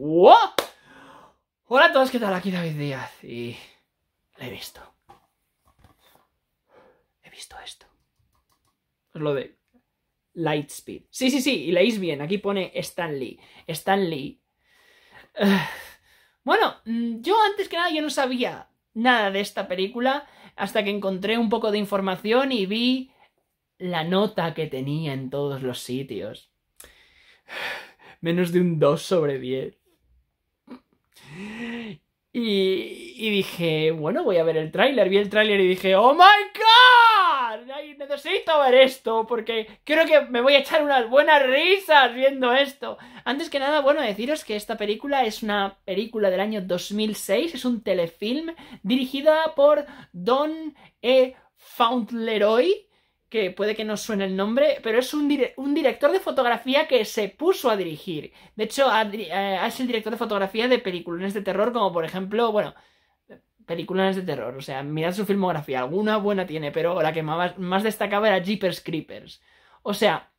¡Wow! Hola a todos, ¿qué tal? Aquí David Díaz y lo he visto. He visto esto. Es lo de Lightspeed. Sí, sí, sí, y leéis bien. Aquí pone Stan Lee. Stan Lee. bueno, mm, yo antes que nada yo no sabía nada de esta película hasta que encontré un poco de información y vi la nota que tenía en todos los sitios. Menos de un 2 sobre 10. Y, dije, bueno, voy a ver el tráiler. Vi el tráiler y dije, ¡Oh my god! necesito ver esto porque creo que me voy a echar unas buenas risas viendo esto. Antes que nada, bueno, deciros que esta película es una película del año 2006, es un telefilm dirigida por Don E. Fauntleroy, que puede que no suene el nombre, pero es un, director de fotografía que se puso a dirigir. De hecho, eh, es el director de fotografía de películas de terror, como por ejemplo, bueno, películas de terror. O sea, mirad su filmografía, alguna buena tiene, pero la que más, más destacaba era Jeepers Creepers. O sea,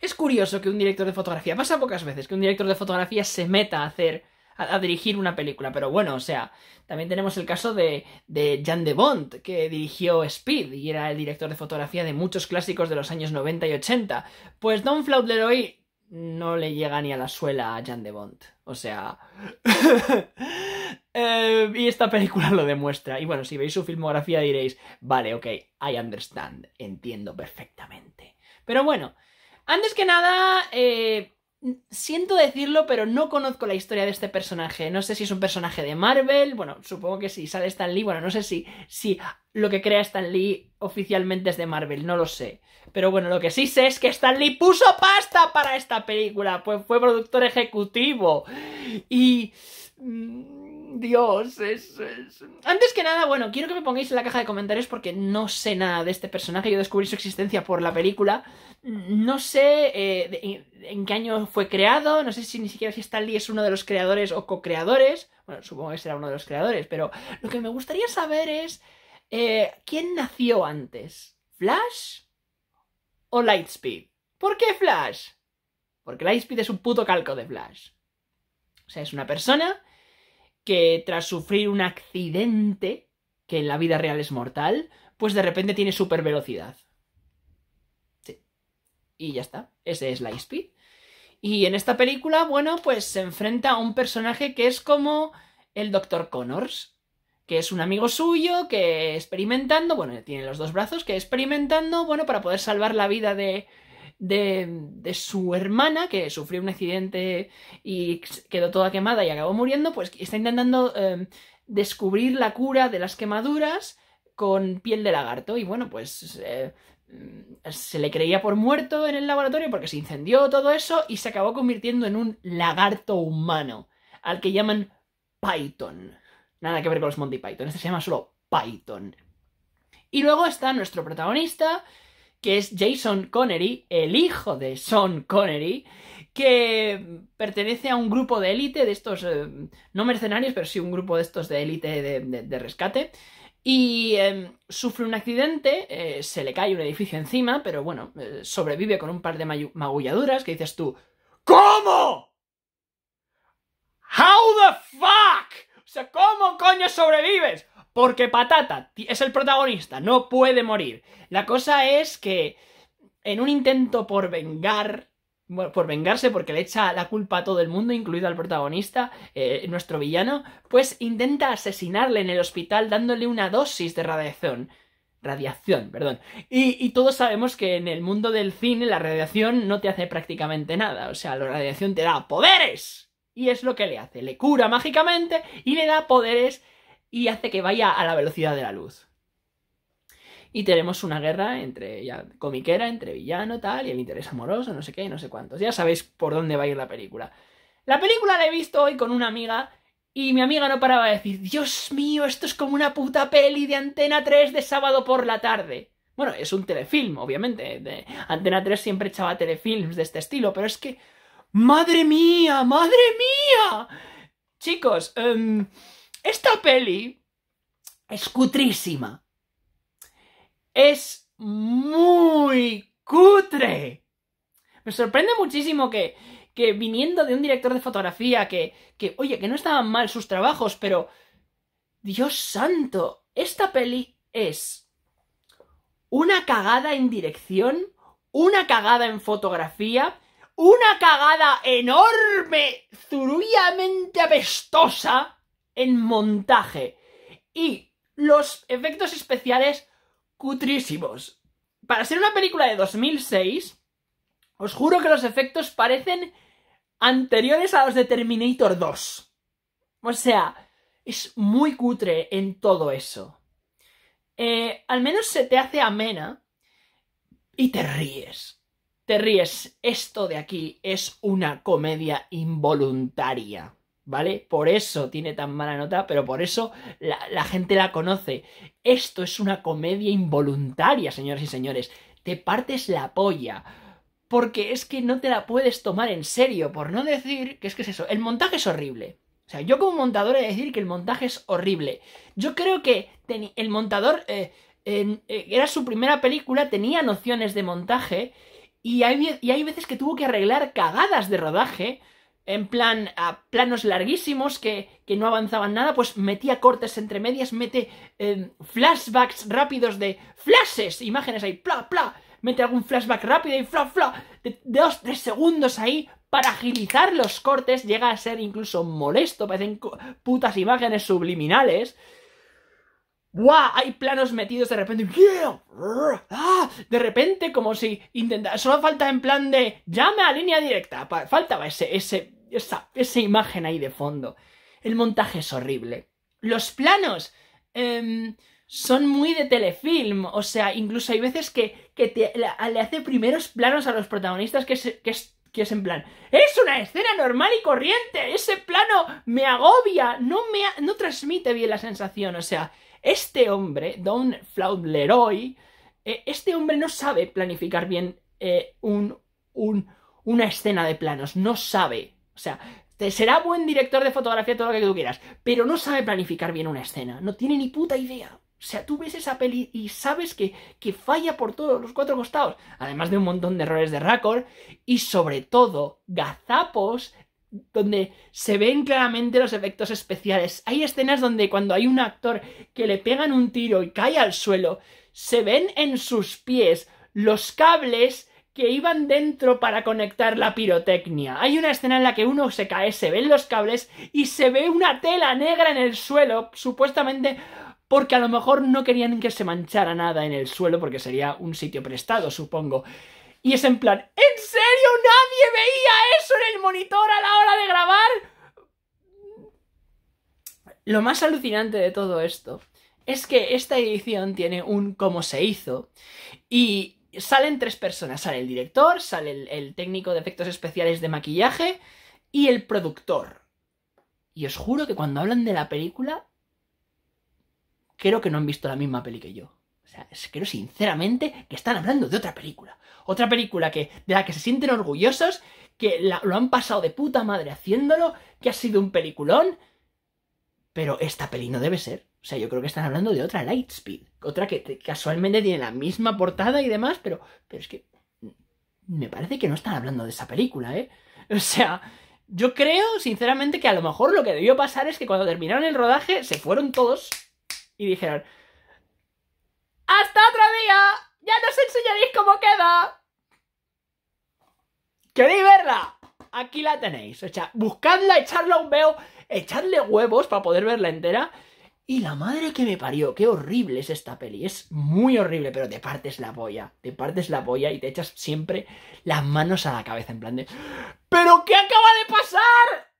es curioso que un director de fotografía, pasa pocas veces que un director de fotografía se meta a hacer a, dirigir una película. Pero bueno, o sea, también tenemos el caso de, de Jan de Bont, que dirigió Speed y era el director de fotografía de muchos clásicos de los años 90 y 80. Pues Don Flautleroy no le llega ni a la suela a Jan de Bont. O sea. Eh, y esta película lo demuestra. Y bueno, si veis su filmografía diréis, vale, ok, I understand, entiendo perfectamente. Pero bueno, antes que nada, eh, siento decirlo, pero no conozco la historia de este personaje. No sé si es un personaje de Marvel. Bueno, supongo que sí, sale Stan Lee. Bueno, no sé si, si lo que crea Stan Lee oficialmente es de Marvel, no lo sé. Pero bueno, lo que sí sé es que Stan Lee puso pasta para esta película. Pues fue productor ejecutivo. Y... Mm, Dios, es, es, Antes que nada, bueno, quiero que me pongáis en la caja de comentarios porque no sé nada de este personaje. Yo descubrí su existencia por la película. No sé eh, en qué año fue creado. No sé si ni siquiera si Stan Lee es uno de los creadores o co-creadores. Bueno, supongo que será uno de los creadores, pero lo que me gustaría saber es eh, quién nació antes, Flash o Lightspeed. ¿Por qué Flash? Porque Lightspeed es un puto calco de Flash. O sea, es una persona que tras sufrir un accidente, que en la vida real es mortal, pues de repente tiene super velocidad. Sí. Y ya está. Ese es Lightspeed. Y en esta película, bueno, pues se enfrenta a un personaje que es como el Dr. Connors, que es un amigo suyo, que experimentando, bueno, tiene los dos brazos, que experimentando, bueno, para poder salvar la vida de de, su hermana, que sufrió un accidente y quedó toda quemada y acabó muriendo, pues está intentando em, descubrir la cura de las quemaduras con piel de lagarto. Y bueno, pues eh, mm, se le creía por muerto en el laboratorio porque se incendió todo eso y se acabó convirtiendo en un lagarto humano, al que llaman Python. Nada que ver con los Monty Python, este se llama solo Python. Y luego está nuestro protagonista, que es Jason Connery, el hijo de Sean Connery, que pertenece a un grupo de élite de estos, eh, no mercenarios, pero sí un grupo de estos de élite de, rescate. Y em, sufre un accidente, eh, se le cae un edificio encima, pero bueno, eh, sobrevive con un par de magulladuras que dices tú, ¿cómo? ¿How the fuck? O sea, ¿cómo coño sobrevives? Porque Patata es el protagonista, no puede morir. La cosa es que en un intento por vengar, por vengarse porque le echa la culpa a todo el mundo, incluido al protagonista, eh, nuestro villano, pues intenta asesinarle en el hospital dándole una dosis de radiación. Radiación, perdón. Y, y todos sabemos que en el mundo del cine la radiación no te hace prácticamente nada. O sea, la radiación te da poderes. Y es lo que le hace. Le cura mágicamente y le da poderes y hace que vaya a la velocidad de la luz. Y tenemos una guerra entre comiquera, entre villano, tal, y el interés amoroso, no sé qué, no sé cuántos. Ya sabéis por dónde va a ir la película. La película la he visto hoy con una amiga y mi amiga no paraba de decir, Dios mío, esto es como una puta peli de Antena 3 de sábado por la tarde. Bueno, es un telefilm, obviamente. De Antena 3 siempre echaba telefilms de este estilo, pero es que... ¡Madre mía! ¡Madre mía! Chicos, eh esta peli es cutrísima. Es muy cutre. Me sorprende muchísimo que, viniendo de un director de fotografía que, que, oye, que no estaban mal sus trabajos, pero... Dios santo, esta peli es una cagada en dirección, una cagada en fotografía, una cagada enorme, zurullamente apestosa en montaje y los efectos especiales cutrísimos. Para ser una película de 2006, os juro que los efectos parecen anteriores a los de Terminator 2. O sea, es muy cutre en todo eso. Eh, al menos se te hace amena y te ríes. Te ríes, esto de aquí es una comedia involuntaria. ¿vale? Por eso tiene tan mala nota, pero por eso la, gente la conoce. Esto es una comedia involuntaria, señoras y señores. Te partes la polla. Porque es que no te la puedes tomar en serio, por no decir que es que es eso. El montaje es horrible. O sea, yo como montador he de decir que el montaje es horrible. Yo creo que el montador eh, eh, era su primera película, tenía nociones de montaje y hay, y hay veces que tuvo que arreglar cagadas de rodaje en plan a planos larguísimos que, no avanzaban nada, pues metía cortes entre medias, mete em, flashbacks rápidos de flashes, imágenes ahí, pla, pla, mete algún flashback rápido y fla, fla, de, dos, tres segundos ahí para agilizar los cortes, llega a ser incluso molesto, parecen putas imágenes subliminales. ¡Buah! Hay planos metidos de repente. ¡Ah! De repente, como si intentara. Solo falta en plan de. Llame a línea directa. Faltaba ese, ese esa, imagen ahí de fondo. El montaje es horrible. Los planos em, son muy de telefilm. O sea, incluso hay veces que, le hace primeros planos a los protagonistas que, es en plan, es una escena normal y corriente, ese plano me agobia, no no transmite bien la sensación, o sea, este hombre, Don Flaud e, este hombre no sabe planificar bien eh, un, una escena de planos, no sabe, o sea, será buen director de fotografía, todo lo que tú quieras, pero no sabe planificar bien una escena, no tiene ni puta idea. O sea, tú ves esa peli y sabes que, que falla por todos los cuatro costados, además de un montón de errores de récord y sobre todo gazapos donde se ven claramente los efectos especiales. Hay escenas donde cuando hay un actor que le pegan un tiro y cae al suelo, se ven en sus pies los cables que iban dentro para conectar la pirotecnia. Hay una escena en la que uno se cae, se ven los cables y se ve una tela negra en el suelo, supuestamente porque a lo mejor no querían que se manchara nada en el suelo porque sería un sitio prestado, supongo. Y es en plan, ¿en serio nadie veía eso en el monitor a la hora de grabar? Lo más alucinante de todo esto es que esta edición tiene un cómo se hizo y salen tres personas. Sale el director, sale el, técnico de efectos especiales de maquillaje y el productor. Y os juro que cuando hablan de la película, creo que no han visto la misma peli que yo. O sea, creo sinceramente que están hablando de otra película. Otra película que, de la que se sienten orgullosos, que lo han pasado de puta madre haciéndolo, que ha sido un peliculón. Pero esta peli no debe ser. O sea, yo creo que están hablando de otra Lightspeed. Otra que casualmente tiene la misma portada y demás, pero, pero es que. Me parece que no están hablando de esa película, ¿eh? O sea, yo creo, sinceramente, que a lo mejor lo que debió pasar es que cuando terminaron el rodaje, se fueron todos y dijeron: ¡Hasta otro día! ¡Ya nos enseñaréis cómo queda! ¿Queréis verla? Aquí la tenéis. O sea, buscadla, echarla un veo, echarle huevos para poder verla entera. Y la madre que me parió, qué horrible es esta peli, es muy horrible, pero te partes la polla, te partes la polla y te echas siempre las manos a la cabeza en plan de... ¿Pero qué acaba de pasar?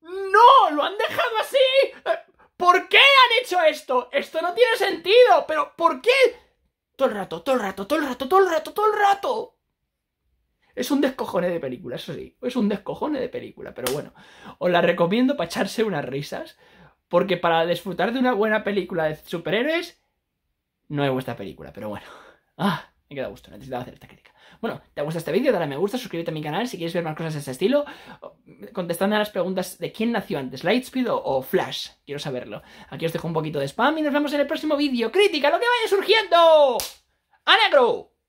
No, lo han dejado así. ¿Por qué han hecho esto? Esto no tiene sentido, pero ¿por qué? Todo el rato, todo el rato, todo el rato, todo el rato, todo el rato. Es un descojone de película, eso sí, es un descojone de película, pero bueno, os la recomiendo para echarse unas risas. Porque para disfrutar de una buena película de superhéroes, no es vuestra película, pero bueno. Ah, me queda gusto, necesitaba hacer esta crítica. Bueno, ¿te gusta este vídeo? Dale me gusta, suscríbete a mi canal si quieres ver más cosas de este estilo. Contestando a las preguntas de quién nació antes, Lightspeed o, Flash. Quiero saberlo. Aquí os dejo un poquito de spam y nos vemos en el próximo vídeo. ¡Crítica, lo que vaya surgiendo! ¡A